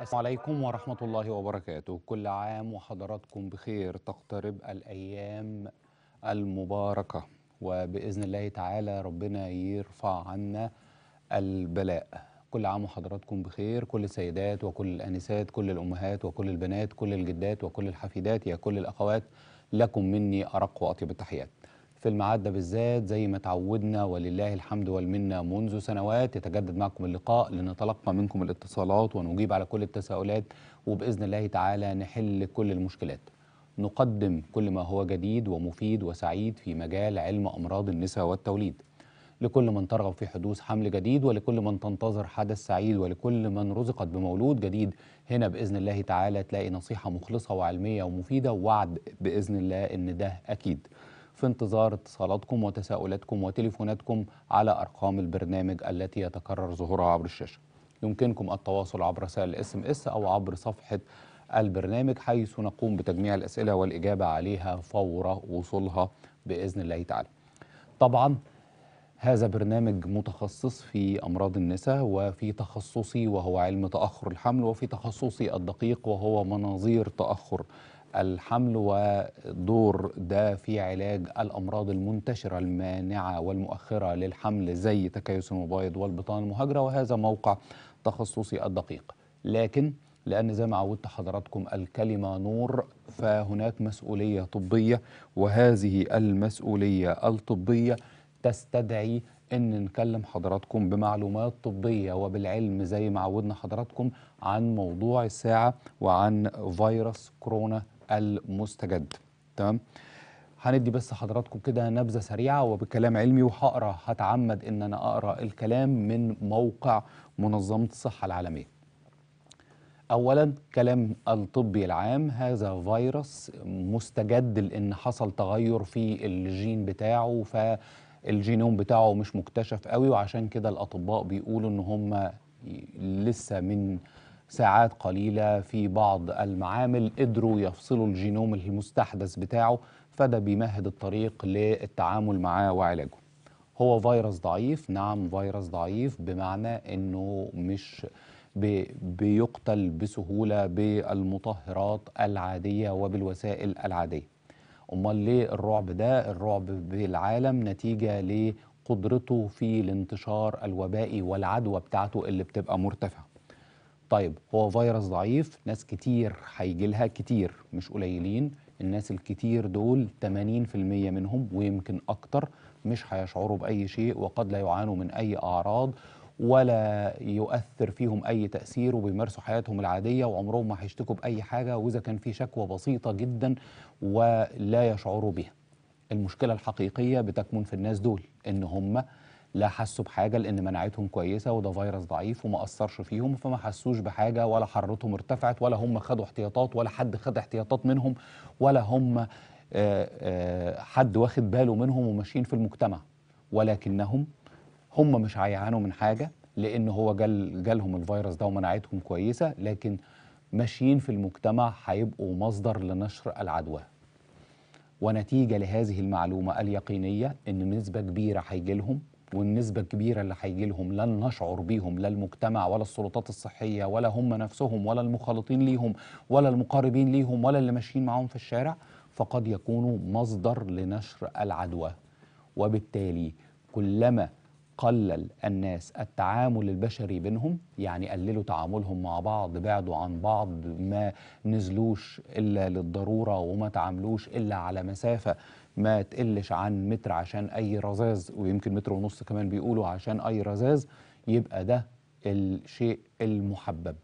السلام عليكم ورحمة الله وبركاته كل عام وحضراتكم بخير تقترب الأيام المباركة وبإذن الله تعالى ربنا يرفع عنا البلاء كل عام وحضراتكم بخير كل السيدات وكل الأنسات كل الأمهات وكل البنات كل الجدات وكل الحفيدات يا كل الأخوات لكم مني أرق وأطيب التحيات في الميعاد ده بالذات زي ما تعودنا ولله الحمد والمنه منذ سنوات يتجدد معكم اللقاء لنتلقى منكم الاتصالات ونجيب على كل التساؤلات وباذن الله تعالى نحل كل المشكلات. نقدم كل ما هو جديد ومفيد وسعيد في مجال علم امراض النساء والتوليد. لكل من ترغب في حدوث حمل جديد ولكل من تنتظر حدث سعيد ولكل من رزقت بمولود جديد هنا باذن الله تعالى تلاقي نصيحه مخلصه وعلميه ومفيده ووعد باذن الله ان ده اكيد. في انتظار اتصالاتكم وتساؤلاتكم وتليفوناتكم على أرقام البرنامج التي يتكرر ظهورها عبر الشاشة يمكنكم التواصل عبر رسائل اس ام اس أو عبر صفحة البرنامج حيث نقوم بتجميع الأسئلة والإجابة عليها فور وصولها بإذن الله تعالى طبعا هذا برنامج متخصص في أمراض النساء وفي تخصصي وهو علم تأخر الحمل وفي تخصصي الدقيق وهو مناظير تأخر الحمل ودور ده في علاج الأمراض المنتشرة المانعة والمؤخرة للحمل زي تكيس المبايض والبطان المهاجرة وهذا موقع تخصصي الدقيق لكن لأن زي ما عودت حضراتكم الكلمة نور فهناك مسؤولية طبية وهذه المسؤولية الطبية تستدعي ان نكلم حضراتكم بمعلومات طبية وبالعلم زي ما عودنا حضراتكم عن موضوع الساعة وعن فيروس كورونا المستجد تمام هندي بس حضراتكم كده نبذة سريعة وبكلام علمي وهقرا هتعمد ان انا اقرا الكلام من موقع منظمة الصحة العالمية اولا كلام الطبي العام هذا فيروس مستجد لان حصل تغير في الجين بتاعه فالجينوم بتاعه مش مكتشف قوي وعشان كده الاطباء بيقولوا ان هم لسه من ساعات قليلة في بعض المعامل قدروا يفصلوا الجينوم المستحدث بتاعه فده بيمهد الطريق للتعامل معاه وعلاجه هو فيروس ضعيف نعم فيروس ضعيف بمعنى انه مش بيقتل بسهولة بالمطهرات العادية وبالوسائل العادية امال ليه الرعب ده الرعب بالعالم نتيجة لقدرته في الانتشار الوبائي والعدوى بتاعته اللي بتبقى مرتفعة طيب هو فيروس ضعيف ناس كتير هيجي لها كتير مش قليلين الناس الكتير دول 80% منهم ويمكن أكتر مش هيشعروا بأي شيء وقد لا يعانوا من أي أعراض ولا يؤثر فيهم أي تأثير وبيمارسوا حياتهم العادية وعمرهم ما هيشتكوا بأي حاجة وإذا كان في شكوى بسيطة جدا ولا يشعروا بها المشكلة الحقيقية بتكمن في الناس دول إن هم لا حسوا بحاجه لان مناعتهم كويسه وده فيروس ضعيف وما اثرش فيهم فما حسوش بحاجه ولا حرارتهم ارتفعت ولا هم خدوا احتياطات ولا حد خد احتياطات منهم ولا هم آه، آه، حد واخد باله منهم وماشيين في المجتمع ولكنهم هم مش هيعانوا من حاجه لان هو جال جالهم الفيروس ده ومناعتهم كويسه لكن ماشيين في المجتمع هيبقوا مصدر لنشر العدوى ونتيجه لهذه المعلومه اليقينيه ان نسبه كبيره هيجي لهم والنسبة الكبيرة اللي هيجي لهم لن نشعر بيهم لا المجتمع ولا السلطات الصحية ولا هم نفسهم ولا المخالطين ليهم ولا المقاربين ليهم ولا اللي ماشيين معاهم في الشارع فقد يكونوا مصدر لنشر العدوى وبالتالي كلما قلل الناس التعامل البشري بينهم يعني قللوا تعاملهم مع بعض بعدوا عن بعض ما نزلوش إلا للضرورة وما تعاملوش إلا على مسافة ما تقلش عن متر عشان أي رذاذ ويمكن متر ونص كمان بيقولوا عشان أي رذاذ يبقى ده الشيء المحبب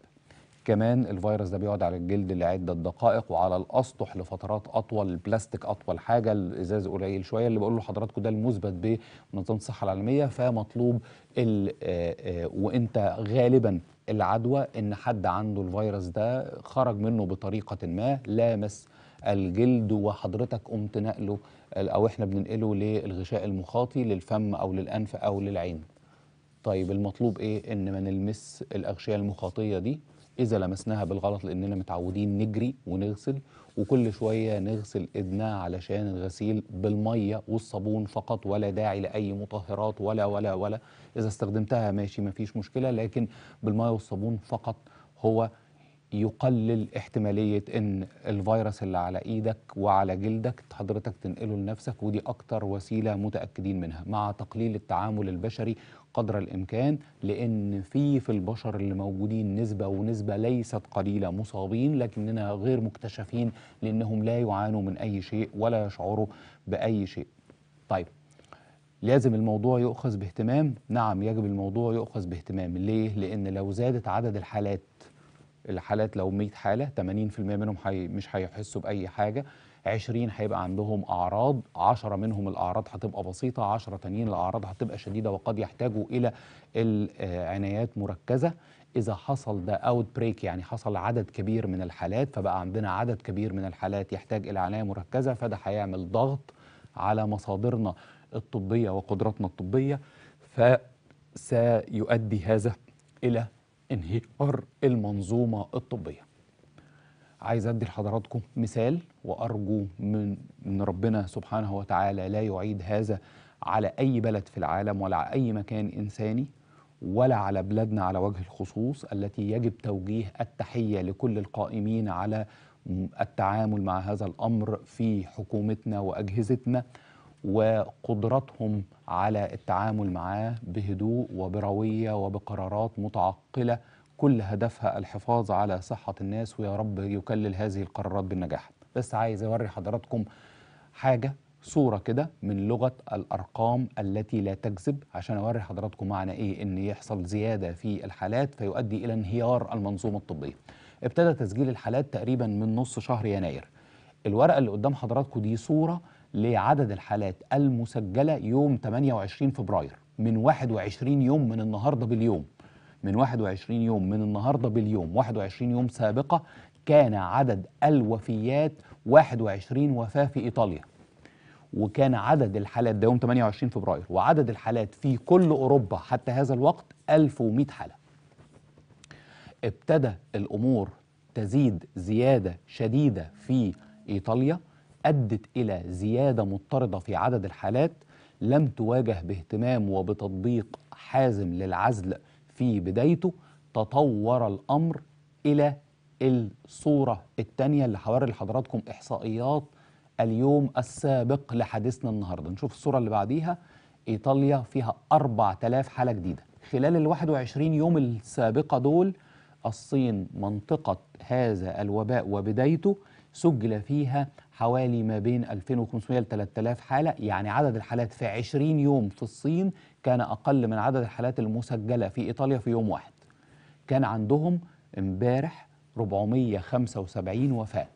كمان الفيروس ده بيقعد على الجلد لعده دقائق وعلى الاسطح لفترات اطول البلاستيك اطول حاجه الازاز قليل شويه اللي بقول له ده المثبت بمنظمه الصحه العالميه فمطلوب آه، آه، وانت غالبا العدوى ان حد عنده الفيروس ده خرج منه بطريقه ما لامس الجلد وحضرتك قمت نقله او احنا بننقله للغشاء المخاطي للفم او للانف او للعين طيب المطلوب ايه ان ما نلمس الاغشيه المخاطيه دي اذا لمسناها بالغلط لاننا متعودين نجري ونغسل وكل شويه نغسل ايدنا علشان الغسيل بالميه والصابون فقط ولا داعي لاي مطهرات ولا ولا ولا اذا استخدمتها ماشي مفيش مشكله لكن بالميه والصابون فقط هو يقلل احتمالية ان الفيروس اللي على ايدك وعلى جلدك حضرتك تنقله لنفسك ودي اكتر وسيلة متأكدين منها مع تقليل التعامل البشري قدر الإمكان لأن في في البشر اللي موجودين نسبة ونسبة ليست قليلة مصابين لكننا غير مكتشفين لأنهم لا يعانوا من أي شيء ولا يشعروا بأي شيء طيب لازم الموضوع يؤخذ باهتمام نعم يجب الموضوع يؤخذ باهتمام ليه لان لو زادت عدد الحالات الحالات لو 100 حاله 80% منهم حي مش هيحسوا باي حاجه 20 هيبقى عندهم اعراض 10 منهم الاعراض هتبقى بسيطه 10 تانيين الاعراض هتبقى شديده وقد يحتاجوا الى العنايات مركزه اذا حصل ده اوت بريك يعني حصل عدد كبير من الحالات فبقى عندنا عدد كبير من الحالات يحتاج الى عنايه مركزه فده هيعمل ضغط على مصادرنا الطبيه وقدراتنا الطبيه فسيؤدي هذا الى انهيار المنظومه الطبيه عايز ادي لحضراتكم مثال وأرجو من, من ربنا سبحانه وتعالى لا يعيد هذا على أي بلد في العالم ولا على أي مكان إنساني ولا على بلادنا على وجه الخصوص التي يجب توجيه التحية لكل القائمين على التعامل مع هذا الأمر في حكومتنا وأجهزتنا وقدرتهم على التعامل معاه بهدوء وبروية وبقرارات متعقلة كل هدفها الحفاظ على صحة الناس ويا رب يكلل هذه القرارات بالنجاح بس عايز اوري حضراتكم حاجه صوره كده من لغه الارقام التي لا تكذب عشان اوري حضراتكم معنى ايه ان يحصل زياده في الحالات فيؤدي الى انهيار المنظومه الطبيه ابتدى تسجيل الحالات تقريبا من نص شهر يناير الورقه اللي قدام حضراتكم دي صوره لعدد الحالات المسجله يوم 28 فبراير من 21 يوم من النهارده باليوم من 21 يوم من النهارده باليوم 21 يوم سابقه كان عدد الوفيات 21 وفاة في إيطاليا وكان عدد الحالات ده يوم 28 فبراير وعدد الحالات في كل أوروبا حتى هذا الوقت 1100 حالة ابتدى الأمور تزيد زيادة شديدة في إيطاليا أدت إلى زيادة مضطردة في عدد الحالات لم تواجه باهتمام وبتطبيق حازم للعزل في بدايته تطور الأمر إلى الصورة الثانية اللي هوري لحضراتكم إحصائيات اليوم السابق لحديثنا النهاردة نشوف الصورة اللي بعديها إيطاليا فيها 4000 حالة جديدة خلال ال 21 يوم السابقة دول الصين منطقة هذا الوباء وبدايته سجل فيها حوالي ما بين 2500 ل 3000 حالة يعني عدد الحالات في 20 يوم في الصين كان أقل من عدد الحالات المسجلة في إيطاليا في يوم واحد كان عندهم امبارح 475 وفاة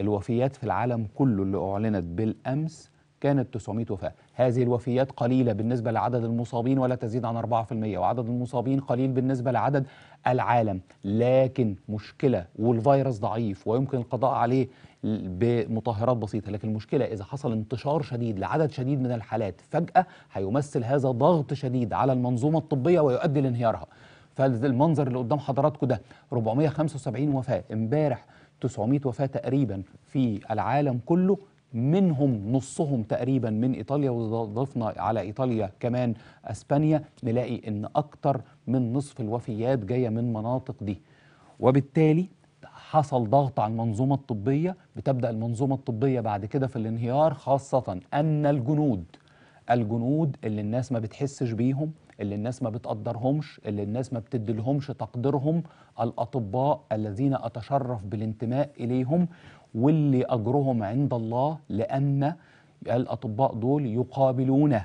الوفيات في العالم كله اللي أعلنت بالأمس كانت 900 وفاة هذه الوفيات قليلة بالنسبة لعدد المصابين ولا تزيد عن 4% وعدد المصابين قليل بالنسبة لعدد العالم لكن مشكلة والفيروس ضعيف ويمكن القضاء عليه بمطهرات بسيطة لكن المشكلة إذا حصل انتشار شديد لعدد شديد من الحالات فجأة هيمثل هذا ضغط شديد على المنظومة الطبية ويؤدي لانهيارها فالمنظر اللي قدام حضراتكم ده 475 وفاة امبارح 900 وفاة تقريبا في العالم كله منهم نصهم تقريبا من ايطاليا وضفنا على ايطاليا كمان اسبانيا نلاقي ان اكتر من نصف الوفيات جايه من مناطق دي وبالتالي حصل ضغط على المنظومه الطبيه بتبدا المنظومه الطبيه بعد كده في الانهيار خاصه ان الجنود الجنود اللي الناس ما بتحسش بيهم اللي الناس ما بتقدرهمش اللي الناس ما بتديلهمش تقديرهم الأطباء الذين أتشرف بالانتماء إليهم واللي أجرهم عند الله لأن الأطباء دول يقابلون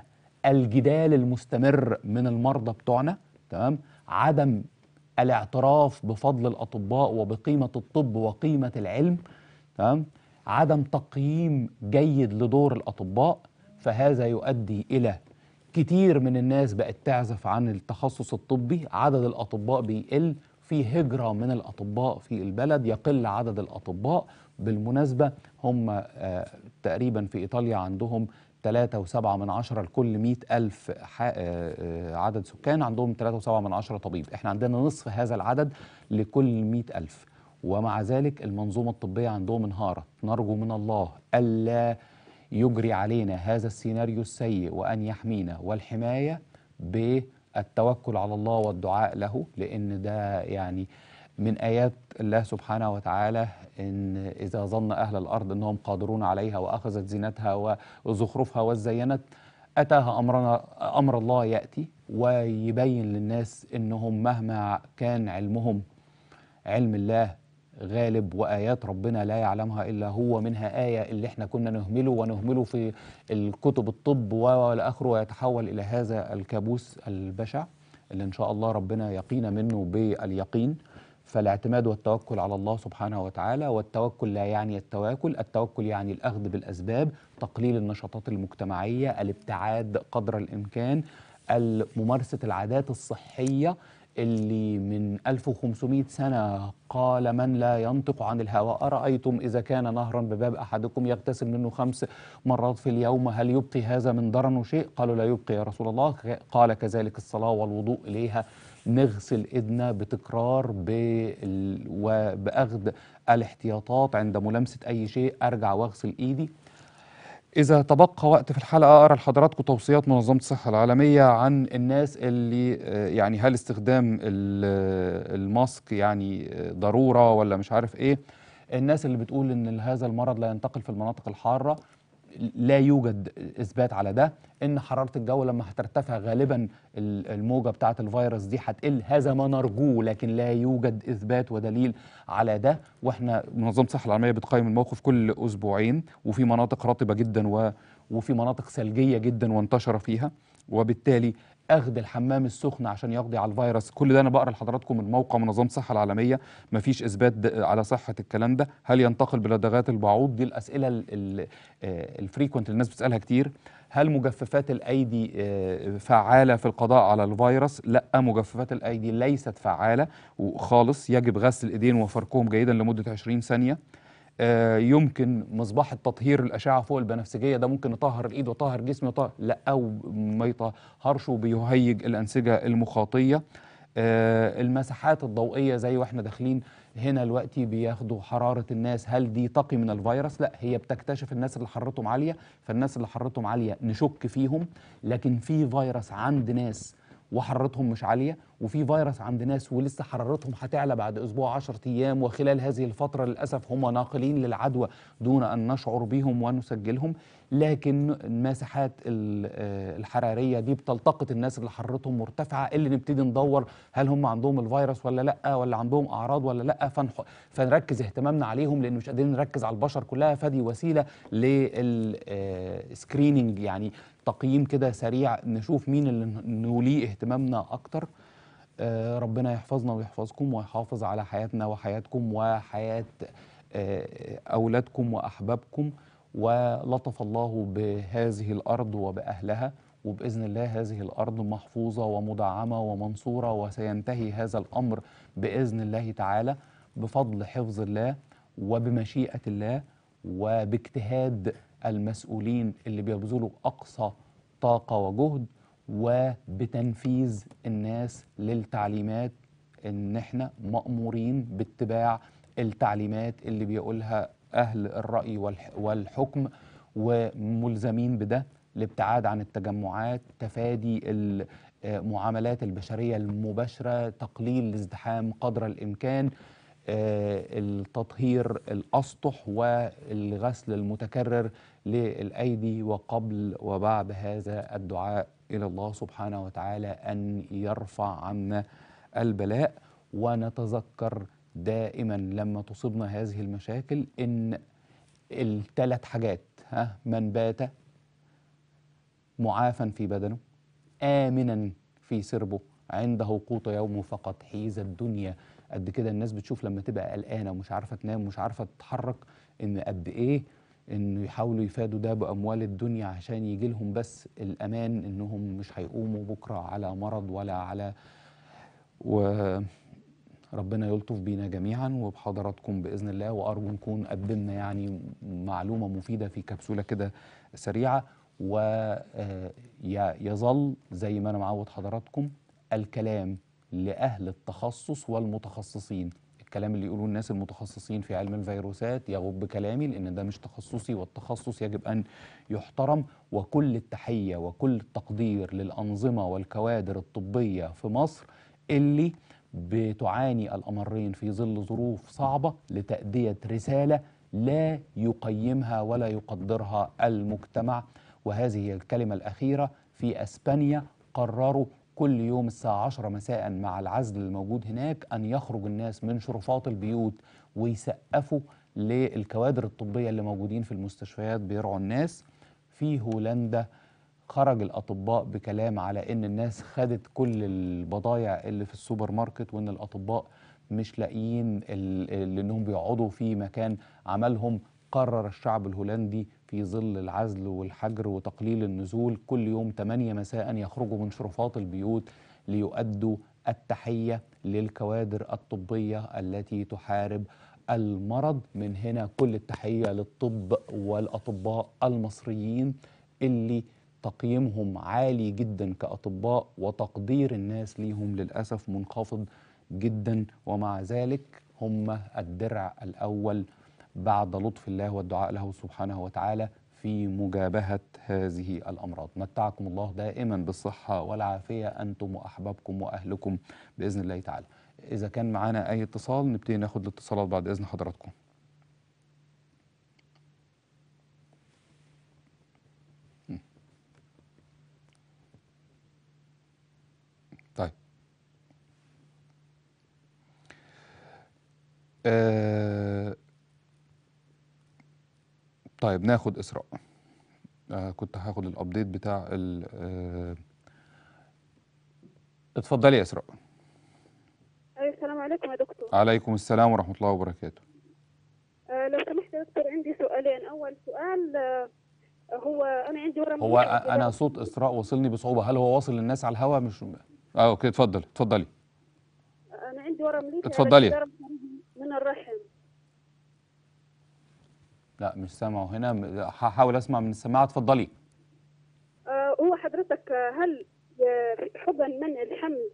الجدال المستمر من المرضى بتوعنا تمام عدم الاعتراف بفضل الأطباء وبقيمة الطب وقيمة العلم تمام عدم تقييم جيد لدور الأطباء فهذا يؤدي إلى كتير من الناس بقت تعزف عن التخصص الطبي عدد الأطباء بيقل في هجرة من الأطباء في البلد يقل عدد الأطباء بالمناسبة هم آه، تقريبا في إيطاليا عندهم 3.7 من عشرة لكل 100 ألف آه، آه، عدد سكان عندهم 3.7 من عشرة طبيب احنا عندنا نصف هذا العدد لكل 100 ألف ومع ذلك المنظومة الطبية عندهم انهارت نرجو من الله ألا يجري علينا هذا السيناريو السيء وأن يحمينا والحماية بالتوكل على الله والدعاء له لأن ده يعني من آيات الله سبحانه وتعالى إن إذا ظن أهل الأرض أنهم قادرون عليها وأخذت زينتها وزخرفها وزينت أتاها أمرنا أمر الله يأتي ويبين للناس أنهم مهما كان علمهم علم الله غالب وآيات ربنا لا يعلمها إلا هو منها آية اللي احنا كنا نهمله ونهمله في الكتب الطب والآخر ويتحول إلى هذا الكابوس البشع اللي إن شاء الله ربنا يقينا منه باليقين فالاعتماد والتوكل على الله سبحانه وتعالى والتوكل لا يعني التواكل التوكل يعني الأخذ بالأسباب تقليل النشاطات المجتمعية الابتعاد قدر الإمكان ممارسة العادات الصحية اللي من 1500 سنة قال من لا ينطق عن الهوى أرأيتم إذا كان نهرا بباب أحدكم يغتسل منه خمس مرات في اليوم هل يبقي هذا من ضرر شيء قالوا لا يبقي يا رسول الله قال كذلك الصلاة والوضوء إليها نغسل إيدنا بتكرار وبأخذ الاحتياطات عند ملامسة أي شيء أرجع وأغسل إيدي إذا تبقى وقت في الحلقة أقرأ لحضراتكم توصيات منظمة الصحة العالمية عن الناس اللي آه، يعني هل استخدام آه، الماسك يعني آه، ضرورة ولا مش عارف إيه الناس اللي بتقول إن هذا المرض لا ينتقل في المناطق الحارة لا يوجد اثبات على ده ان حراره الجو لما هترتفع غالبا الموجه بتاعه الفيروس دي هتقل هذا ما نرجوه لكن لا يوجد اثبات ودليل على ده واحنا منظمه الصحه العالميه بتقيم الموقف كل اسبوعين وفي مناطق رطبه جدا و وفي مناطق ثلجيه جدا وانتشر فيها وبالتالي اخذ الحمام السخن عشان يقضي على الفيروس كل ده انا بقرا لحضراتكم من موقع منظمه الصحه العالميه مفيش اثبات على صحه الكلام ده هل ينتقل بلدغات البعوض دي الاسئله الفريكونت آه، الناس بتسالها كتير هل مجففات الايدي آه، فعاله في القضاء على الفيروس لا مجففات الايدي ليست فعاله وخالص يجب غسل الايدين وفركهم جيدا لمده 20 ثانيه آه، يمكن مصباح التطهير الاشعه فوق البنفسجيه ده ممكن يطهر الايد وطهر جسم وطهر لا او ما يطهرش وبيهيج الانسجه المخاطيه آه، المساحات الضوئيه زي واحنا داخلين هنا دلوقتي بياخدوا حراره الناس هل دي تقي من الفيروس لا هي بتكتشف الناس اللي حرارتهم عاليه فالناس اللي حرارتهم عاليه نشك فيهم لكن في فيروس عند ناس وحرارتهم مش عاليه وفي فيروس عند ناس ولسه حرارتهم هتعلى بعد اسبوع 10 ايام وخلال هذه الفتره للاسف هم ناقلين للعدوى دون ان نشعر بهم ونسجلهم لكن المساحات آه، الحراريه دي بتلتقط الناس اللي حرارتهم مرتفعه اللي نبتدي ندور هل هم عندهم الفيروس ولا لا ولا عندهم اعراض ولا لا فنح... فنركز اهتمامنا عليهم لان مش قادرين نركز على البشر كلها فدي وسيله للسكريننج يعني تقييم كده سريع نشوف مين اللي نوليه اهتمامنا اكتر آه، ربنا يحفظنا ويحفظكم ويحافظ على حياتنا وحياتكم وحياة آه، أولادكم وأحبابكم ولطف الله بهذه الأرض وبأهلها وبإذن الله هذه الأرض محفوظة ومدعمة ومنصورة وسينتهي هذا الأمر بإذن الله تعالى بفضل حفظ الله وبمشيئة الله وباجتهاد المسؤولين اللي بيبذلوا أقصى طاقة وجهد وبتنفيذ الناس للتعليمات ان احنا مأمورين باتباع التعليمات اللي بيقولها أهل الرأي والحكم وملزمين بده الابتعاد عن التجمعات تفادي المعاملات آه، البشرية المباشرة تقليل الازدحام قدر الإمكان آه، التطهير الأسطح والغسل المتكرر للأيدي وقبل وبعد هذا الدعاء إلى الله سبحانه وتعالى أن يرفع عنا البلاء ونتذكر دائما لما تصيبنا هذه المشاكل إن الثلاث حاجات ها من بات معافا في بدنه آمنا في سربه عند قوت يومه فقد حيز الدنيا قد كده الناس بتشوف لما تبقى قلقانه ومش عارفه تنام ومش عارفه تتحرك ان قد ايه انه يحاولوا يفادوا ده باموال الدنيا عشان يجي لهم بس الامان انهم مش هيقوموا بكره على مرض ولا على وربنا يلطف بينا جميعا وبحضراتكم باذن الله وارجو نكون قدمنا يعني معلومه مفيده في كبسوله كده سريعه ويظل آه، زي ما انا معود حضراتكم الكلام لأهل التخصص والمتخصصين الكلام اللي يقولوه الناس المتخصصين في علم الفيروسات يغب كلامي لأن ده مش تخصصي والتخصص يجب أن يحترم وكل التحية وكل التقدير للأنظمة والكوادر الطبية في مصر اللي بتعاني الأمرين في ظل ظروف صعبة لتأدية رسالة لا يقيمها ولا يقدرها المجتمع وهذه الكلمة الأخيرة في أسبانيا قرروا كل يوم الساعة 10 مساء مع العزل الموجود هناك أن يخرج الناس من شرفات البيوت ويسقفوا للكوادر الطبية اللي موجودين في المستشفيات بيرعوا الناس في هولندا خرج الأطباء بكلام على أن الناس خدت كل البضايع اللي في السوبر ماركت وأن الأطباء مش لاقيين لأنهم بيقعدوا في مكان عملهم قرر الشعب الهولندي في ظل العزل والحجر وتقليل النزول كل يوم 8 مساء يخرجوا من شرفات البيوت ليؤدوا التحية للكوادر الطبية التي تحارب المرض من هنا كل التحية للطب والأطباء المصريين اللي تقييمهم عالي جدا كأطباء وتقدير الناس ليهم للأسف منخفض جدا ومع ذلك هم الدرع الأول بعد لطف الله والدعاء له سبحانه وتعالى في مجابهة هذه الأمراض متعكم الله دائما بالصحة والعافية أنتم وأحبابكم وأهلكم بإذن الله تعالى إذا كان معنا أي اتصال نبتدي ناخد الاتصالات بعد إذن حضراتكم طيب آه طيب ناخد اسراء آه كنت هاخد الابديت بتاع ال آه اتفضلي يا اسراء أيوة، السلام عليكم يا دكتور عليكم السلام ورحمه الله وبركاته آه لو سمحت يا دكتور عندي سؤالين اول سؤال آه هو انا عندي ورم هو انا صوت اسراء وصلني بصعوبه هل هو واصل للناس على الهواء مش اه اوكي اتفضلي اتفضلي انا عندي ورم ليكي يعني اتفضلي من الرحم لا مش سامعه هنا هحاول اسمع من السماعه اتفضلي آه، هو حضرتك آه، هل حبا منع الحمل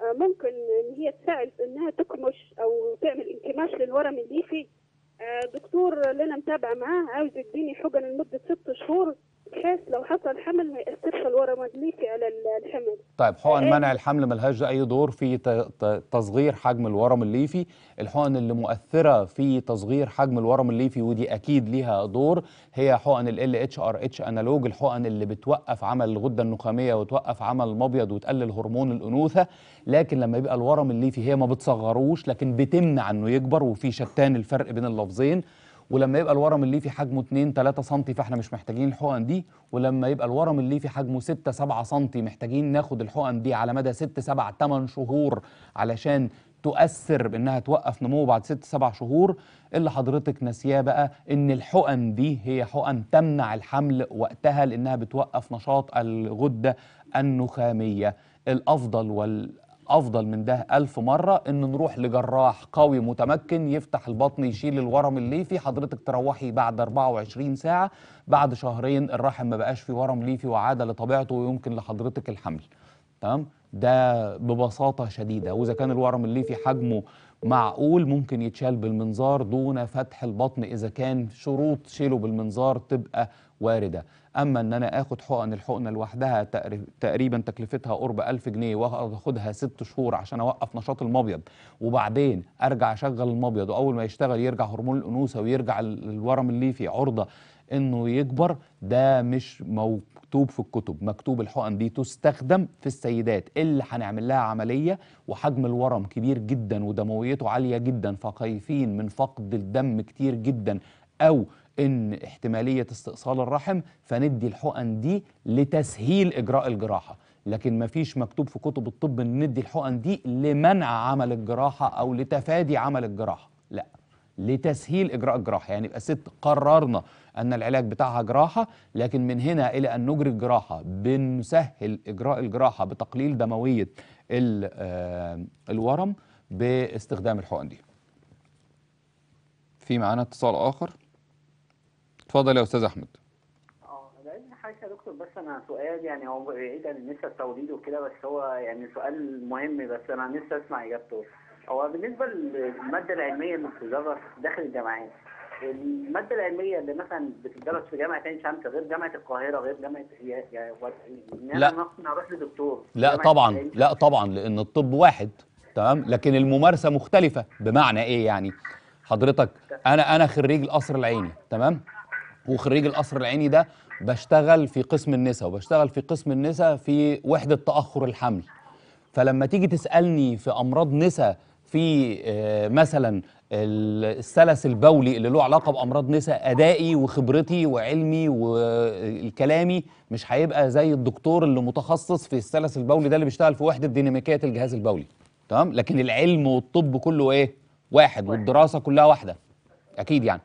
آه، ممكن ان هي تساعد انها تكمش او تعمل انكماش للورم الليفي دكتور اللي انا متابعه معاه عاوز يديني حقن لمده ست شهور بحيث لو حصل حمل ما ياثرش الورم الليفي على الحمل. طيب حقن إيه؟ منع الحمل ملهاش اي دور في تصغير حجم الورم الليفي، الحقن اللي مؤثره في تصغير حجم الورم الليفي ودي اكيد ليها دور هي حقن ال اتش ار اتش انالوج، الحقن اللي بتوقف عمل الغده النخاميه وتوقف عمل المبيض وتقلل هرمون الانوثه، لكن لما يبقى الورم الليفي هي ما بتصغروش لكن بتمنع انه يكبر وفي شتان الفرق بين اللفظين. ولما يبقى الورم الليفي حجمه 2 3 سم فاحنا مش محتاجين الحقن دي ولما يبقى الورم الليفي حجمه 6 7 سم محتاجين ناخد الحقن دي على مدى 6 7 8 شهور علشان تؤثر بانها توقف نموه بعد 6 7 شهور اللي حضرتك ناسياه بقى ان الحقن دي هي حقن تمنع الحمل وقتها لانها بتوقف نشاط الغده النخاميه الافضل وال افضل من ده ألف مره ان نروح لجراح قوي متمكن يفتح البطن يشيل الورم الليفي حضرتك تروحي بعد 24 ساعه بعد شهرين الرحم ما بقاش فيه ورم ليفي وعاد لطبيعته ويمكن لحضرتك الحمل تمام ده ببساطه شديده واذا كان الورم الليفي حجمه معقول ممكن يتشال بالمنظار دون فتح البطن اذا كان شروط شيله بالمنظار تبقى وارده اما ان انا اخد حقن الحقنه لوحدها تقريبا تكلفتها قرب 1000 جنيه وأخدها ست شهور عشان اوقف نشاط المبيض وبعدين ارجع اشغل المبيض واول ما يشتغل يرجع هرمون الانوثه ويرجع الورم الليفي عرضه انه يكبر ده مش مكتوب في الكتب مكتوب الحقن دي تستخدم في السيدات اللي هنعمل لها عمليه وحجم الورم كبير جدا ودمويته عاليه جدا فخايفين من فقد الدم كتير جدا او ان احتماليه استئصال الرحم فندي الحقن دي لتسهيل اجراء الجراحه لكن ما فيش مكتوب في كتب الطب ان ندي الحقن دي لمنع عمل الجراحه او لتفادي عمل الجراحه لا لتسهيل اجراء الجراحه يعني يبقى ست قررنا ان العلاج بتاعها جراحه لكن من هنا الى ان نجري الجراحه بنسهل اجراء الجراحه بتقليل دمويه آه، الورم باستخدام الحقن دي في معانا اتصال اخر اتفضل يا استاذ احمد آه، حاجه يا دكتور بس انا سؤال يعني هو بعيد عن النساء التوليد وكده بس هو يعني سؤال مهم بس انا نفسي اسمع اجابته هو بالنسبه للماده العلميه اللي بتدرس داخل الجامعات الماده العلميه اللي مثلا بتدرس في جامعه عين شمس غير جامعه القاهره غير جامعه يعني لا انا اروح لدكتور لا طبعا لا طبعا لان الطب واحد تمام لكن الممارسه مختلفه بمعنى ايه يعني حضرتك انا انا خريج القصر العيني تمام وخريج القصر العيني ده بشتغل في قسم النساء وبشتغل في قسم النساء في وحدة تأخر الحمل فلما تيجي تسألني في أمراض نساء في آه، مثلا السلس البولي اللي له علاقه بامراض نساء ادائي وخبرتي وعلمي وكلامي مش هيبقى زي الدكتور اللي متخصص في السلس البولي ده اللي بيشتغل في وحده ديناميكيه الجهاز البولي تمام لكن العلم والطب كله ايه واحد والدراسه كلها واحده اكيد يعني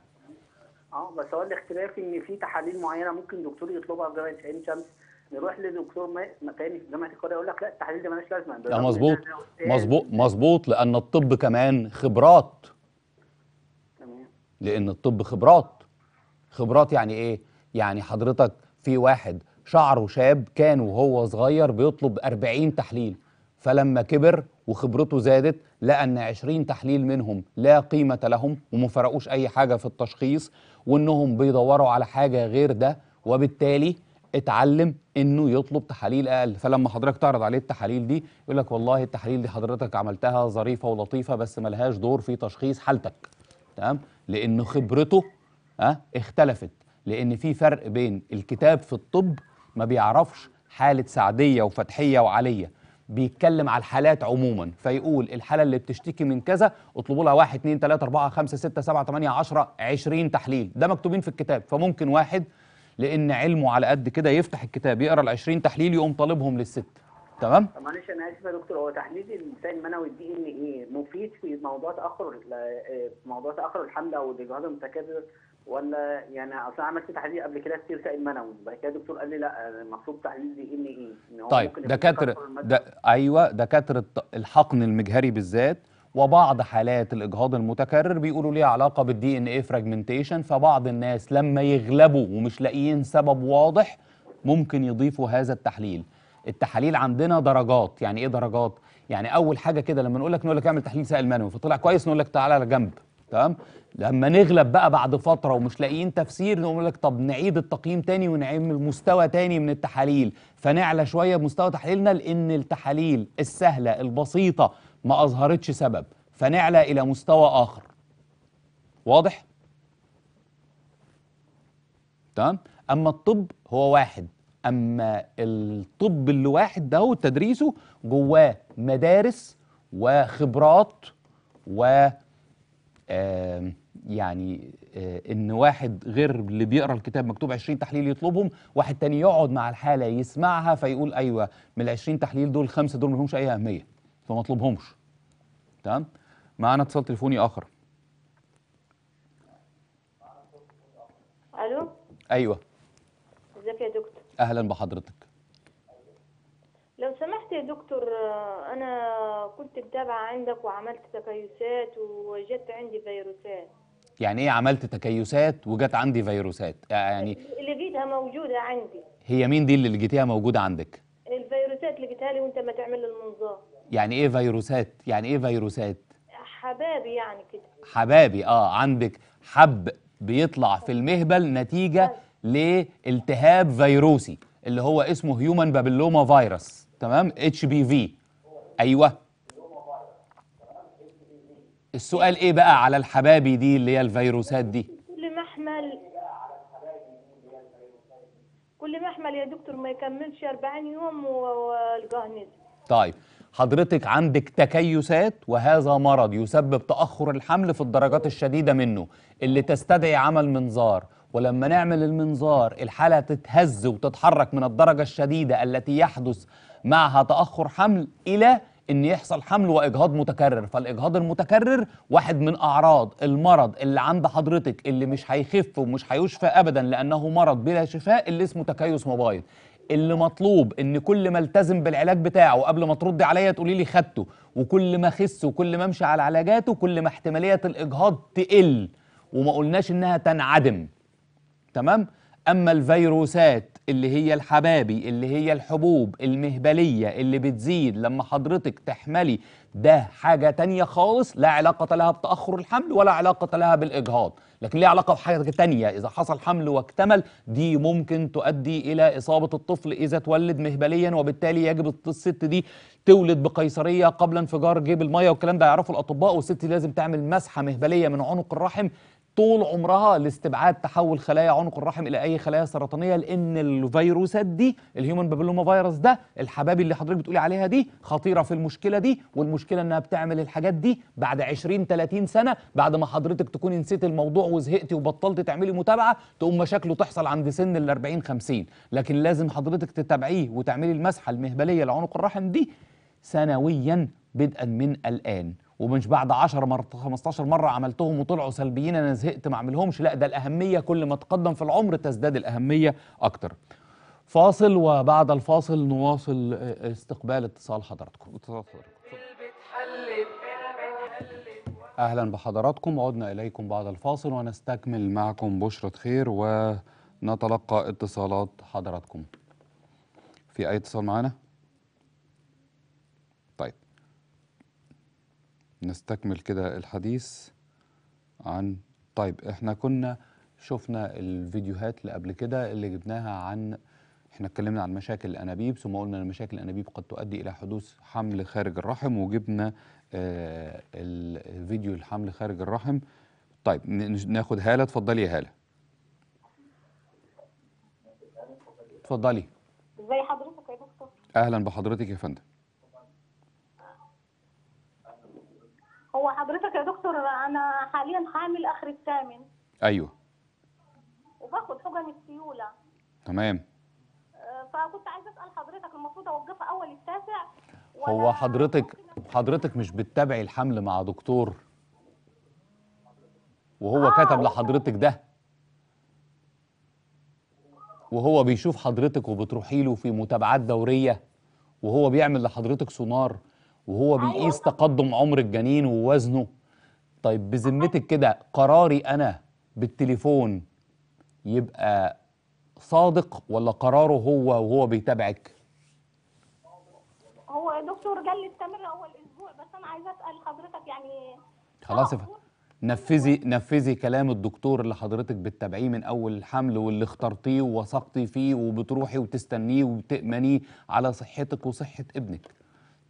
اه بس هو الاختلاف ان في تحاليل معينه ممكن دكتور يطلبها في جامعه عين شمس نروح لدكتور مكاني في جامعه القاهره يقول لك لا التحاليل ده مالهاش لازمه لا مظبوط يعني إيه؟ مظبوط مظبوط لان الطب كمان خبرات تمام لان الطب خبرات خبرات يعني ايه؟ يعني حضرتك في واحد شعره شاب كان وهو صغير بيطلب 40 تحليل فلما كبر وخبرته زادت لأن 20 تحليل منهم لا قيمة لهم وما فرقوش أي حاجة في التشخيص وإنهم بيدوروا على حاجة غير ده وبالتالي اتعلم انه يطلب تحاليل اقل فلما حضرتك تعرض عليه التحاليل دي يقول لك والله التحاليل دي حضرتك عملتها ظريفه ولطيفه بس ملهاش دور في تشخيص حالتك تمام لان خبرته اه اختلفت لان في فرق بين الكتاب في الطب ما بيعرفش حاله سعديه وفتحيه وعليه بيتكلم على الحالات عموما فيقول الحاله اللي بتشتكي من كذا اطلبوا لها 1 2 3 4 5 6 7 8 10 20 تحليل ده مكتوبين في الكتاب فممكن واحد لان علمه على قد كده يفتح الكتاب يقرا ال 20 تحليل يقوم طالبهم للست تمام معلش انا اسف يا دكتور هو تحليل الانسان المنوي الدي ان ايه مفيد في موضوع تاخر موضوع تاخر الحمل او الاجهاض المتكرر ولا يعني اصل عملت تحليل قبل كده كتير سائل منوي بعد كده الدكتور قال لي لا المفروض تحليل دي ان ايه ان هو طيب دكاتره ده ايوه دكاتره الحقن المجهري بالذات وبعض حالات الاجهاض المتكرر بيقولوا ليها علاقه بالدي ان اي فراجمنتيشن فبعض الناس لما يغلبوا ومش لاقيين سبب واضح ممكن يضيفوا هذا التحليل التحاليل عندنا درجات يعني ايه درجات يعني اول حاجه كده لما نقول لك نقول لك اعمل تحليل سائل منوي فطلع كويس نقول لك تعالى على جنب تمام لما نغلب بقى بعد فتره ومش لاقيين تفسير نقول لك طب نعيد التقييم تاني ونعمل مستوى تاني من التحاليل فنعلى شويه بمستوى تحليلنا لان التحاليل السهله البسيطه ما اظهرتش سبب فنعلى الى مستوى اخر واضح تمام اما الطب هو واحد اما الطب اللي واحد ده تدريسه جواه مدارس وخبرات و يعني آه، ان واحد غير اللي بيقرا الكتاب مكتوب 20 تحليل يطلبهم واحد تاني يقعد مع الحاله يسمعها فيقول ايوه من ال 20 تحليل دول خمسه دول ما لهمش اي اهميه فما اطلبهمش تمام معانا اتصال تليفوني اخر الو ايوه ازيك يا دكتور اهلا بحضرتك لو سمحت يا دكتور أنا كنت متابعة عندك وعملت تكيسات ووجدت عندي فيروسات يعني إيه عملت تكيسات وجت عندي فيروسات آه، يعني اللي لقيتها موجودة عندي هي مين دي اللي لقيتيها موجودة عندك؟ الفيروسات اللي لقيتها لي وأنت ما تعمل المنظار يعني إيه فيروسات؟ يعني إيه فيروسات؟ حبابي يعني كده حبابي آه عندك حب بيطلع في المهبل نتيجة لالتهاب فيروسي اللي هو اسمه هيومن بابيلوما فيروس تمام اتش بي في ايوه السؤال ايه بقى على الحبابي دي اللي هي الفيروسات دي كل محمل كل محمل يا دكتور ما يكملش 40 يوم والجهنز طيب حضرتك عندك تكيسات وهذا مرض يسبب تأخر الحمل في الدرجات الشديدة منه اللي تستدعي عمل منظار ولما نعمل المنظار الحالة تتهز وتتحرك من الدرجة الشديدة التي يحدث معها تأخر حمل إلى ان يحصل حمل واجهاض متكرر فالاجهاض المتكرر واحد من اعراض المرض اللي عند حضرتك اللي مش هيخف ومش هيشفى ابدا لانه مرض بلا شفاء اللي اسمه تكيس مبايض اللي مطلوب ان كل ما التزم بالعلاج بتاعه قبل ما تردي عليا تقولي لي خدته وكل ما اخس وكل ما امشي على علاجاته كل ما احتماليه الاجهاض تقل وما قلناش انها تنعدم تمام اما الفيروسات اللي هي الحبابي اللي هي الحبوب المهبليه اللي بتزيد لما حضرتك تحملي ده حاجه تانية خالص لا علاقه لها بتاخر الحمل ولا علاقه لها بالاجهاض لكن ليه علاقه بحاجه تانية اذا حصل حمل واكتمل دي ممكن تؤدي الى اصابه الطفل اذا اتولد مهبليا وبالتالي يجب الست دي تولد بقيصريه قبل انفجار جيب الميه والكلام ده يعرفه الاطباء والست دي لازم تعمل مسحه مهبليه من عنق الرحم طول عمرها لاستبعاد تحول خلايا عنق الرحم الى اي خلايا سرطانيه لان الفيروسات دي الهيومن بابلوما فيروس ده الحبابي اللي حضرتك بتقولي عليها دي خطيره في المشكله دي والمشكله انها بتعمل الحاجات دي بعد 20 30 سنه بعد ما حضرتك تكوني نسيت الموضوع وزهقتي وبطلت تعملي متابعه تقوم مشاكله تحصل عند سن ال 40 50 لكن لازم حضرتك تتابعيه وتعملي المسحه المهبليه لعنق الرحم دي سنويا بدءا من الان ومش بعد 10 مرات 15 مره عملتهم وطلعوا سلبيين انا زهقت ما اعملهمش لا ده الاهميه كل ما تقدم في العمر تزداد الاهميه اكتر فاصل وبعد الفاصل نواصل آه، استقبال اتصال حضراتكم اهلا بحضراتكم عدنا اليكم بعد الفاصل ونستكمل معكم بشرة خير ونتلقى اتصالات حضراتكم في اي اتصال معانا نستكمل كده الحديث عن طيب احنا كنا شفنا الفيديوهات اللي قبل كده اللي جبناها عن احنا اتكلمنا عن مشاكل الانابيب ثم قلنا ان مشاكل الانابيب قد تؤدي الى حدوث حمل خارج الرحم وجبنا آه الفيديو الحمل خارج الرحم طيب ناخد هاله اتفضلي يا هاله اتفضلي ازي حضرتك يا دكتور اهلا بحضرتك يا فندم هو حضرتك يا دكتور انا حاليا حامل اخر الثامن ايوه وباخد حقن السيوله تمام أه، فكنت عايزه اسال حضرتك المفروض اوقفها اول التاسع هو حضرتك حضرتك مش بتتابعي الحمل مع دكتور وهو آه. كتب لحضرتك ده وهو بيشوف حضرتك وبتروحي له في متابعات دوريه وهو بيعمل لحضرتك سونار وهو بيقيس أيوة. تقدم عمر الجنين ووزنه طيب بذمتك كده قراري انا بالتليفون يبقى صادق ولا قراره هو وهو بيتابعك هو دكتور قال لي استمر اول اسبوع بس انا عايزه اسال حضرتك يعني خلاص نفذي نفذي كلام الدكتور اللي حضرتك بتتابعيه من اول الحمل واللي اخترتيه ووثقتي فيه وبتروحي وتستنيه وبتامنيه على صحتك وصحه ابنك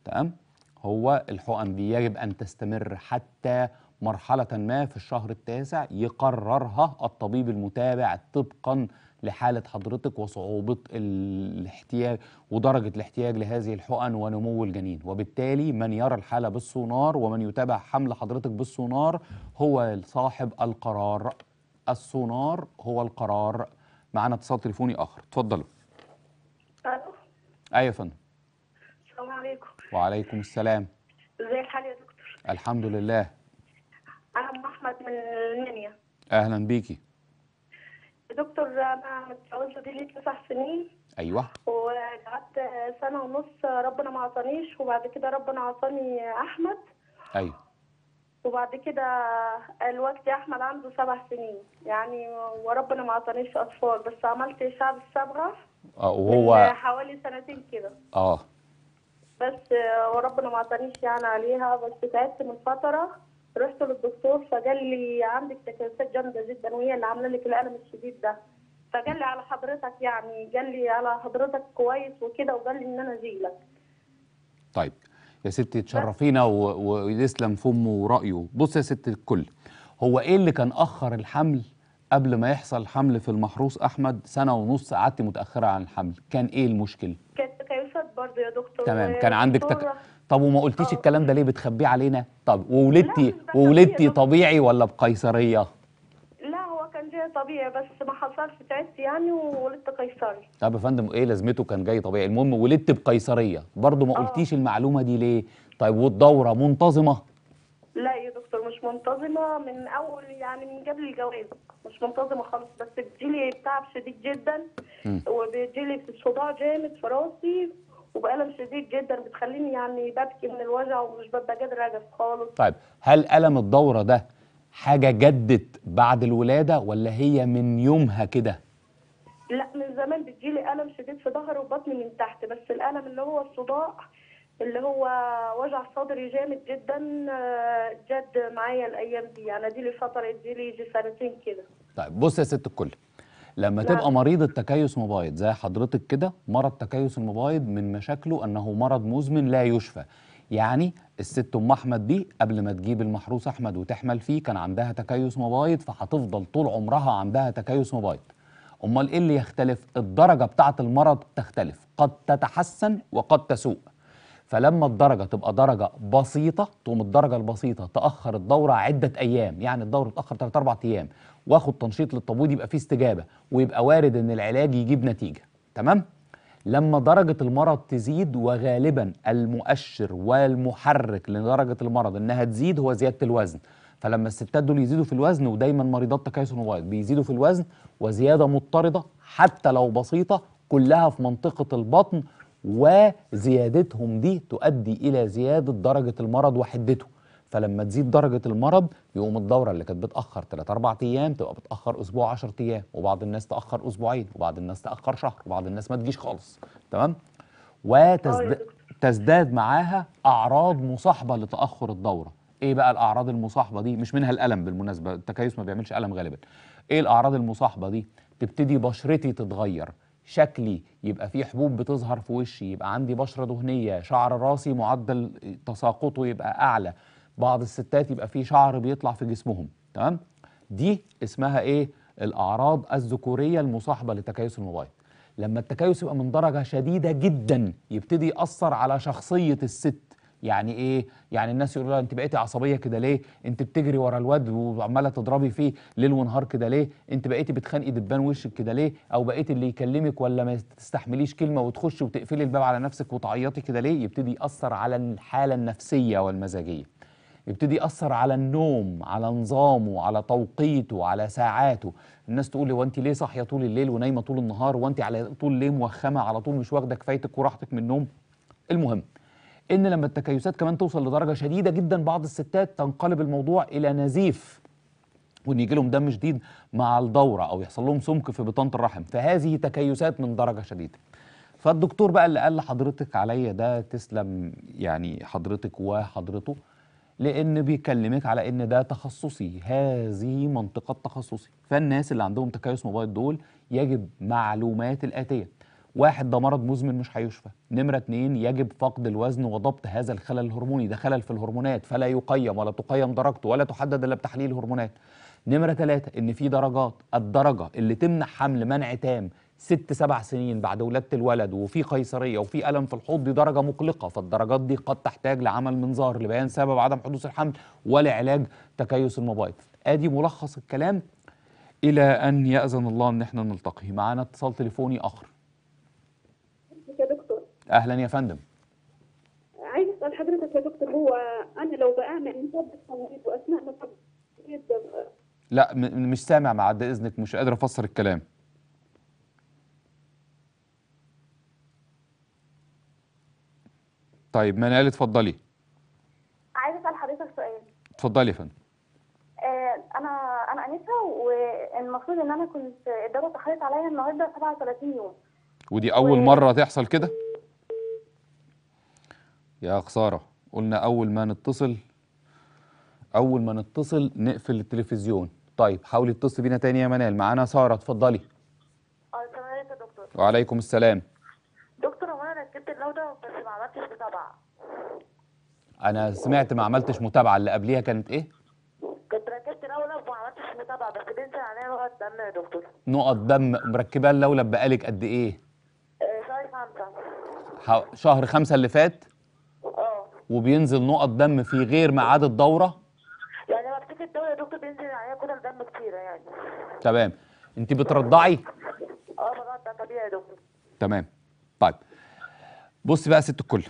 تمام هو الحقن دي يجب أن تستمر حتى مرحلة ما في الشهر التاسع يقررها الطبيب المتابع طبقا لحالة حضرتك وصعوبة الاحتياج ودرجة الاحتياج لهذه الحقن ونمو الجنين وبالتالي من يرى الحالة بالسونار ومن يتابع حمل حضرتك بالسونار هو صاحب القرار السونار هو القرار معانا اتصال تليفوني آخر اتفضلوا ألو أيوة يا فندم السلام عليكم وعليكم السلام ازي الحال يا دكتور الحمد لله انا ام احمد من المنيا اهلا بيكي دكتور انا متجوزه دي لي تسع سنين ايوه وقعدت سنه ونص ربنا ما عصانيش وبعد كده ربنا عصاني احمد ايوه وبعد كده الوقت احمد عنده سبع سنين يعني وربنا ما عطانيش اطفال بس عملت شعب الصبغه اه وهو حوالي سنتين كده اه بس آه، وربنا ما اعطانيش يعني عليها بس تعبت من فتره رحت للدكتور فقال لي عندك تكاسات جامده جدا وهي اللي عامله لك الالم الشديد ده فقال لي على حضرتك يعني قال لي على حضرتك كويس وكده وقال لي ان انا اجي لك طيب يا ستي تشرفينا ويسلم فمه ورايه بص يا ست الكل هو ايه اللي كان اخر الحمل قبل ما يحصل حمل في المحروس احمد سنه ونص قعدتي متاخره عن الحمل كان ايه المشكله برضه يا دكتور تمام كان عندك تك... طب وما قلتيش أوه. الكلام ده ليه بتخبيه علينا طب وولدتي وولدتي طبيعي ولا بقيصريه لا هو كان جاي طبيعي بس ما حصلش تعبت يعني وولدت قيصري طب يا فندم ايه لازمته كان جاي طبيعي المهم ولدت بقيصريه برضه ما أوه. قلتيش المعلومه دي ليه طيب والدوره منتظمه لا يا دكتور مش منتظمه من اول يعني من قبل الجواز مش منتظمه خالص بس بتجيلي تعب شديد جدا وبتجيلي صداع جامد في راسي وبألم شديد جدا بتخليني يعني ببكي من الوجع ومش ببقى قادر أقف خالص طيب هل ألم الدورة ده حاجة جدت بعد الولادة ولا هي من يومها كده؟ لا من زمان بتجيلي ألم شديد في ظهري وبطني من تحت بس الألم اللي هو الصداع اللي هو وجع صدري جامد جدا آه، جد معايا الأيام دي يعني دي لي فترة دي لي سنتين كده طيب بص يا ست الكل لما تبقى مريض التكيس مبايض زي حضرتك كده مرض تكيس المبايض من مشاكله انه مرض مزمن لا يشفى يعني الست ام احمد دي قبل ما تجيب المحروس احمد وتحمل فيه كان عندها تكيس مبايض فهتفضل طول عمرها عندها تكيس مبايض امال ايه اللي يختلف الدرجه بتاعه المرض تختلف قد تتحسن وقد تسوء فلما الدرجة تبقى درجة بسيطة تقوم الدرجة البسيطة تأخر الدورة عدة أيام يعني الدورة تأخر 3 أربع أيام واخد تنشيط للتبويض يبقى فيه استجابة ويبقى وارد إن العلاج يجيب نتيجة تمام؟ لما درجة المرض تزيد وغالبا المؤشر والمحرك لدرجة المرض إنها تزيد هو زيادة الوزن فلما الستات دول يزيدوا في الوزن ودايما مريضات تكيسون وايد بيزيدوا في الوزن وزياده مضطرده حتى لو بسيطه كلها في منطقه البطن وزيادتهم دي تؤدي إلى زيادة درجة المرض وحدته فلما تزيد درجة المرض يقوم الدورة اللي كانت بتأخر 3 4 أيام تبقى بتأخر أسبوع 10 أيام وبعض الناس تأخر أسبوعين وبعض الناس تأخر شهر وبعض الناس ما تجيش خالص تمام وتزداد أيوة. معاها أعراض مصاحبة لتأخر الدورة ايه بقى الاعراض المصاحبه دي مش منها الالم بالمناسبه التكيس ما بيعملش الم غالبا ايه الاعراض المصاحبه دي تبتدي بشرتي تتغير شكلي يبقى في حبوب بتظهر في وشي يبقى عندي بشرة دهنية شعر راسي معدل تساقطه يبقى أعلى بعض الستات يبقى في شعر بيطلع في جسمهم تمام دي اسمها إيه الأعراض الذكورية المصاحبة لتكيس الموبايل لما التكيس يبقى من درجة شديدة جدا يبتدي يأثر على شخصية الست يعني ايه يعني الناس يقولوا لها انت بقيتي عصبيه كده ليه انت بتجري ورا الواد وعماله تضربي فيه ليل ونهار كده ليه انت بقيتي بتخانقي دبان وشك كده ليه او بقيتي اللي يكلمك ولا ما تستحمليش كلمه وتخشي وتقفلي الباب على نفسك وتعيطي كده ليه يبتدي ياثر على الحاله النفسيه والمزاجيه يبتدي يأثر على النوم على نظامه على توقيته على ساعاته الناس تقول لي وانت ليه صاحيه طول الليل ونايمه طول النهار وانت على طول ليه موخمه على طول مش واخده كفايتك وراحتك من النوم المهم ان لما التكيسات كمان توصل لدرجه شديده جدا بعض الستات تنقلب الموضوع الى نزيف وان يجي لهم دم شديد مع الدوره او يحصل لهم سمك في بطانه الرحم فهذه تكيسات من درجه شديده فالدكتور بقى اللي قال لحضرتك عليا ده تسلم يعني حضرتك وحضرته لان بيكلمك على ان ده تخصصي هذه منطقه تخصصي فالناس اللي عندهم تكيس موبايل دول يجب معلومات الاتيه واحد ده مرض مزمن مش هيشفى نمرة اتنين يجب فقد الوزن وضبط هذا الخلل الهرموني ده خلل في الهرمونات فلا يقيم ولا تقيم درجته ولا تحدد إلا بتحليل هرمونات نمرة ثلاثة إن في درجات الدرجة اللي تمنع حمل منع تام ست سبع سنين بعد ولادة الولد وفي قيصرية وفي ألم في الحوض دي درجة مقلقة فالدرجات دي قد تحتاج لعمل منظار لبيان سبب عدم حدوث الحمل ولعلاج تكيس المبايض آدي ملخص الكلام إلى أن يأذن الله إن احنا نلتقي معانا اتصال تليفوني آخر حضرتك يا دكتور اهلا يا فندم عايز اسال حضرتك يا دكتور هو انا لو بامن مضاد التمريض واثناء مضاد لا مش سامع بعد اذنك مش قادر افسر الكلام طيب منال اتفضلي عايزه اسال حضرتك سؤال اتفضلي يا فندم آه انا انا انسه والمفروض ان انا كنت الدواء اتاخرت عليا النهارده 37 يوم ودي اول مره تحصل كده يا خساره قلنا اول ما نتصل اول ما نتصل نقفل التلفزيون طيب حاولي تتصلي بينا تاني يا منال معانا ساره اتفضلي اه تمام يا دكتور وعليكم السلام دكتور هو انا ركبت اللودة بس ما عملتش متابعه انا سمعت ما عملتش متابعه اللي قبليها كانت ايه كنت ركبت لولب وما عملتش متابعه بس بينزل عليها نقط دم يا دكتور نقط دم مركبه اللولب بقالك قد ايه شهر خمسة اللي فات اه وبينزل نقط دم في غير ميعاد الدوره يعني لما بتيجي الدوره يا دكتور بينزل عليها يعني كتل دم كتيره يعني تمام انت بترضعي اه برضع طبيعي يا دكتور تمام طيب بصي بقى يا ست الكل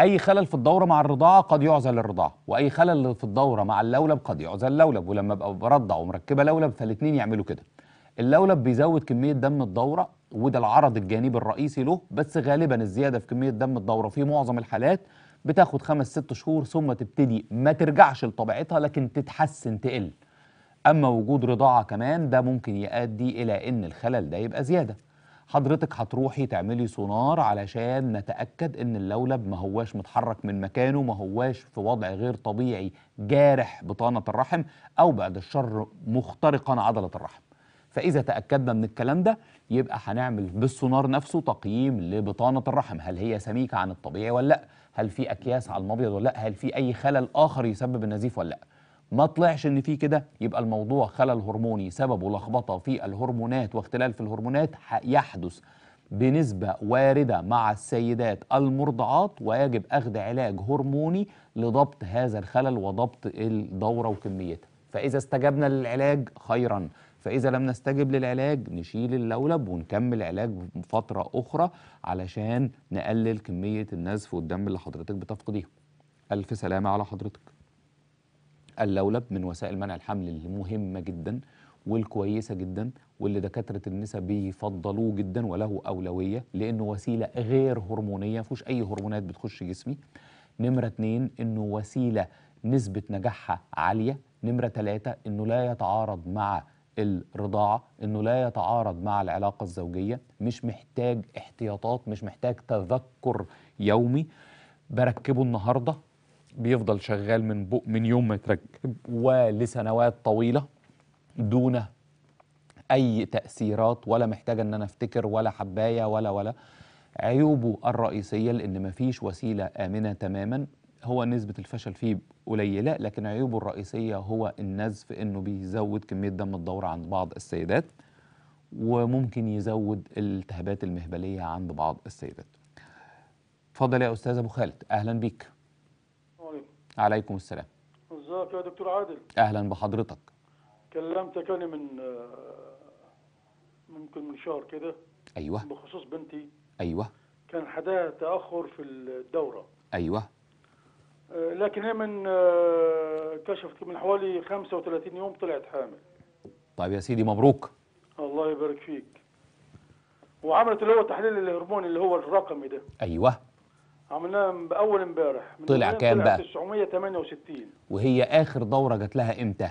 اي خلل في الدوره مع الرضاعه قد يعزل الرضاعه واي خلل في الدوره مع اللولب قد يعزل اللولب ولما ابقى برضع ومركبه لولب فالاثنين يعملوا كده اللولب بيزود كميه دم الدوره وده العرض الجانبي الرئيسي له بس غالبا الزياده في كميه دم الدوره في معظم الحالات بتاخد خمس ست شهور ثم تبتدي ما ترجعش لطبيعتها لكن تتحسن تقل اما وجود رضاعه كمان ده ممكن يؤدي الى ان الخلل ده يبقى زياده حضرتك هتروحي تعملي سونار علشان نتاكد ان اللولب ما هواش متحرك من مكانه ما هواش في وضع غير طبيعي جارح بطانه الرحم او بعد الشر مخترقا عضله الرحم فإذا تأكدنا من الكلام ده يبقى هنعمل بالسونار نفسه تقييم لبطانة الرحم هل هي سميكة عن الطبيعي ولا لا هل في أكياس على المبيض ولا لا هل في أي خلل آخر يسبب النزيف ولا لا ما طلعش ان في كده يبقى الموضوع خلل هرموني سببه لخبطه في الهرمونات واختلال في الهرمونات يحدث بنسبة واردة مع السيدات المرضعات ويجب أخذ علاج هرموني لضبط هذا الخلل وضبط الدورة وكميتها فإذا استجبنا للعلاج خيراً فإذا لم نستجب للعلاج نشيل اللولب ونكمل علاج فترة أخرى علشان نقلل كمية النزف والدم اللي حضرتك بتفقديها ألف سلامة على حضرتك اللولب من وسائل منع الحمل المهمة جدا والكويسة جدا واللي دكاترة النساء بيفضلوه جدا وله أولوية لأنه وسيلة غير هرمونية مفيهوش أي هرمونات بتخش جسمي نمرة اتنين إنه وسيلة نسبة نجاحها عالية نمرة تلاتة إنه لا يتعارض مع الرضاعة انه لا يتعارض مع العلاقة الزوجية مش محتاج احتياطات مش محتاج تذكر يومي بركبه النهاردة بيفضل شغال من بق من يوم ما يتركب ولسنوات طويلة دون اي تأثيرات ولا محتاجة ان انا افتكر ولا حباية ولا ولا عيوبه الرئيسية لأن مفيش وسيلة آمنة تماما هو نسبة الفشل فيه قليلة لكن عيوبه الرئيسية هو النزف انه بيزود كمية دم الدورة عند بعض السيدات وممكن يزود الالتهابات المهبلية عند بعض السيدات اتفضل يا أستاذ أبو خالد أهلا بيك عليكم عليكم السلام ازيك يا دكتور عادل أهلا بحضرتك كلمتك أنا من ممكن من شهر كده أيوه بخصوص بنتي أيوه كان حدا تأخر في الدورة أيوه آه، لكن هي من آه، كشفت من حوالي 35 يوم طلعت حامل طيب يا سيدي مبروك الله يبارك فيك وعملت اللي هو تحليل الهرمون اللي هو الرقمي ده ايوه عملناه باول امبارح طلع كام بقى 968 وهي اخر دوره جات لها امتى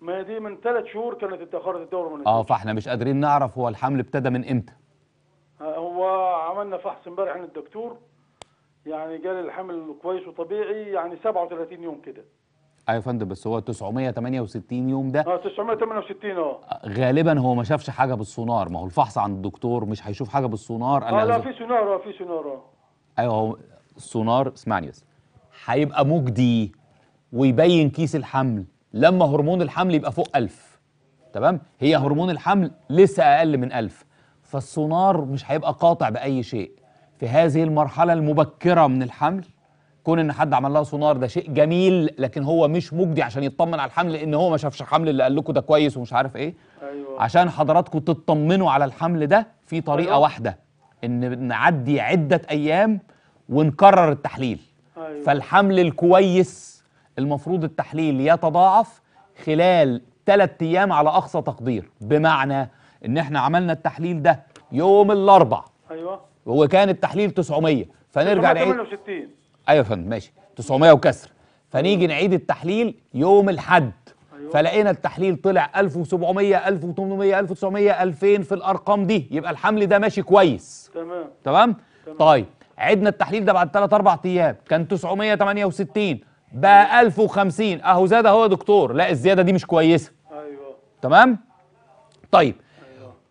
ما هي دي من ثلاث شهور كانت اتاخرت الدوره من اه فاحنا مش قادرين نعرف هو الحمل ابتدى من امتى آه، هو عملنا فحص امبارح عند الدكتور يعني جالي الحمل كويس وطبيعي يعني 37 يوم كده ايوه يا فندم بس هو 968 يوم ده اه 968 آه. اه غالبا هو ما شافش حاجه بالسونار ما هو الفحص عند الدكتور مش هيشوف حاجه بالسونار اه لا في سونار اه في سونار اه ايوه هو السونار اسمعني بس هيبقى مجدي ويبين كيس الحمل لما هرمون الحمل يبقى فوق 1000 تمام هي هرمون الحمل لسه اقل من 1000 فالسونار مش هيبقى قاطع باي شيء في هذه المرحلة المبكرة من الحمل كون ان حد عمل لها سونار ده شيء جميل لكن هو مش مجدي عشان يطمن على الحمل لان هو ما شافش حمل اللي قال لكم ده كويس ومش عارف ايه أيوة. عشان حضراتكم تطمنوا على الحمل ده في طريقه أيوة. واحده ان نعدي عده ايام ونكرر التحليل أيوة. فالحمل الكويس المفروض التحليل يتضاعف خلال ثلاث ايام على اقصى تقدير بمعنى ان احنا عملنا التحليل ده يوم الاربع ايوه وكان التحليل 900 فنرجع نعيد 68 ايوه يا فندم ماشي 900 وكسر فنيجي نعيد التحليل يوم الحد أيوة. فلقينا التحليل طلع 1700 1800 1900 2000 في الارقام دي يبقى الحمل ده ماشي كويس تمام تمام, تمام. طيب عدنا التحليل ده بعد 3 4 ايام كان 968 بقى 1050 اهو زاد اهو يا دكتور لا الزياده دي مش كويسه ايوه تمام طيب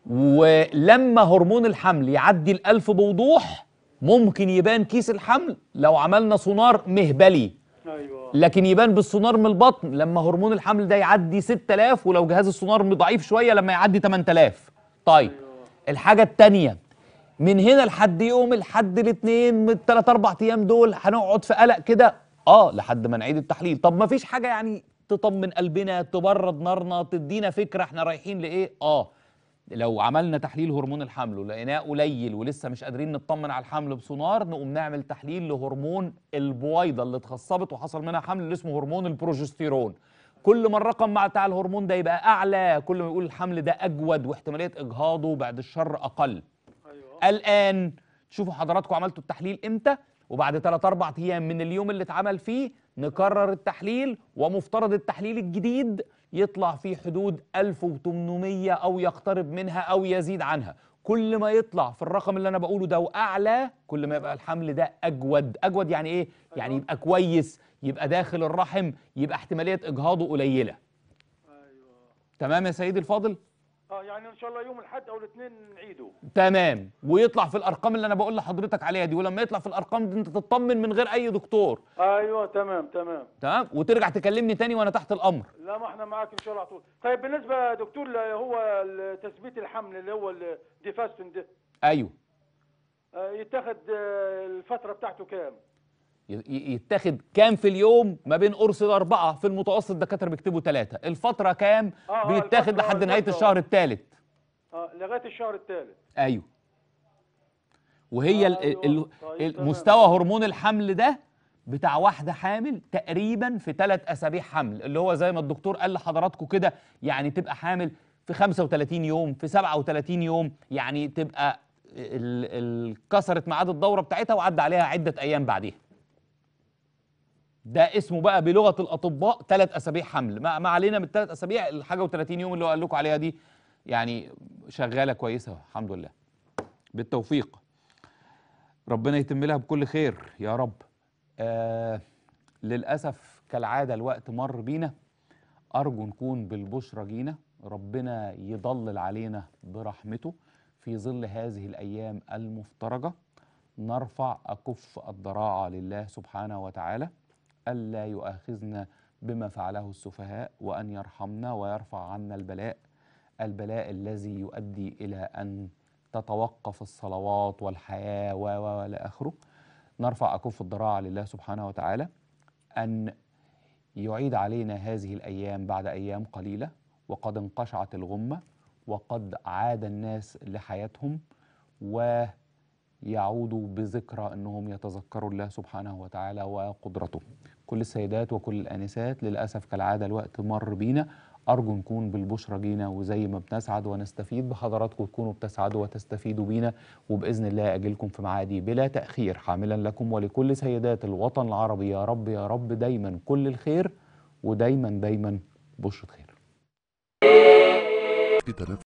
ولما هرمون الحمل يعدي الألف بوضوح ممكن يبان كيس الحمل لو عملنا سونار مهبلي أيوة. لكن يبان بالسونار من البطن لما هرمون الحمل ده يعدي 6000 ولو جهاز السونار ضعيف شوية لما يعدي 8000 طيب أيوة. الحاجة التانية من هنا لحد يوم لحد الاثنين من الثلاث اربع ايام دول هنقعد في قلق كده اه لحد ما نعيد التحليل طب ما فيش حاجه يعني تطمن قلبنا تبرد نارنا تدينا فكره احنا رايحين لايه اه لو عملنا تحليل هرمون الحمل ولقيناه قليل ولسه مش قادرين نطمن على الحمل بسونار نقوم نعمل تحليل لهرمون البويضه اللي اتخصبت وحصل منها حمل اللي اسمه هرمون البروجستيرون كل ما الرقم بتاع الهرمون ده يبقى اعلى كل ما يقول الحمل ده اجود واحتماليه اجهاضه بعد الشر اقل أيوة. الان تشوفوا حضراتكم عملتوا التحليل امتى وبعد 3 4 ايام من اليوم اللي اتعمل فيه نكرر التحليل ومفترض التحليل الجديد يطلع في حدود 1800 أو يقترب منها أو يزيد عنها كل ما يطلع في الرقم اللي انا بقوله ده واعلى كل ما يبقى الحمل ده اجود اجود يعني ايه يعني يبقى كويس يبقى داخل الرحم يبقى احتماليه اجهاضه قليله أيوة. تمام يا سيدي الفاضل اه يعني ان شاء الله يوم الاحد او الاثنين نعيده تمام ويطلع في الارقام اللي انا بقول لحضرتك عليها دي ولما يطلع في الارقام دي انت تطمن من غير اي دكتور ايوه تمام تمام تمام وترجع تكلمني تاني وانا تحت الامر لا ما احنا معاك ان شاء الله على طول طيب بالنسبه يا دكتور هو تثبيت الحمل اللي هو الديفاستن ده ايوه آه، يتاخد آه، الفتره بتاعته كام يتاخد كام في اليوم ما بين قرص الأربعة في المتوسط الدكاتره بيكتبوا ثلاثه الفتره كام آه, آه، بيتاخد لحد نهايه الشهر الثالث اه لغايه الشهر الثالث ايوه وهي آه ال ال طيب، مستوى هرمون الحمل ده بتاع واحده حامل تقريبا في ثلاث اسابيع حمل اللي هو زي ما الدكتور قال لحضراتكم كده يعني تبقى حامل في 35 يوم في 37 يوم يعني تبقى ال ال كسرت ميعاد الدوره بتاعتها وعدى عليها عده ايام بعديها ده اسمه بقى بلغه الاطباء ثلاث اسابيع حمل ما, ما علينا من الثلاث اسابيع الحاجه و30 يوم اللي قال لكم عليها دي يعني شغاله كويسه الحمد لله بالتوفيق ربنا يتم لها بكل خير يا رب آه للاسف كالعاده الوقت مر بينا ارجو نكون بالبشرى جينا ربنا يضلل علينا برحمته في ظل هذه الايام المفترجه نرفع اكف الضراعه لله سبحانه وتعالى ألا يؤاخذنا بما فعله السفهاء وأن يرحمنا ويرفع عنا البلاء البلاء الذي يؤدي إلى أن تتوقف الصلوات والحياة و إلى آخره نرفع أكف الضراعة لله سبحانه وتعالى أن يعيد علينا هذه الأيام بعد أيام قليلة وقد انقشعت الغمة وقد عاد الناس لحياتهم ويعودوا بذكرى أنهم يتذكروا الله سبحانه وتعالى وقدرته كل السيدات وكل الانسات للاسف كالعاده الوقت مر بينا أرجو نكون بالبشرة جينا وزي ما بنسعد ونستفيد بحضراتكم تكونوا بتسعدوا وتستفيدوا بينا وبإذن الله أجلكم في معادي بلا تأخير حاملا لكم ولكل سيدات الوطن العربي يا رب يا رب دايما كل الخير ودايما دايما بشرة خير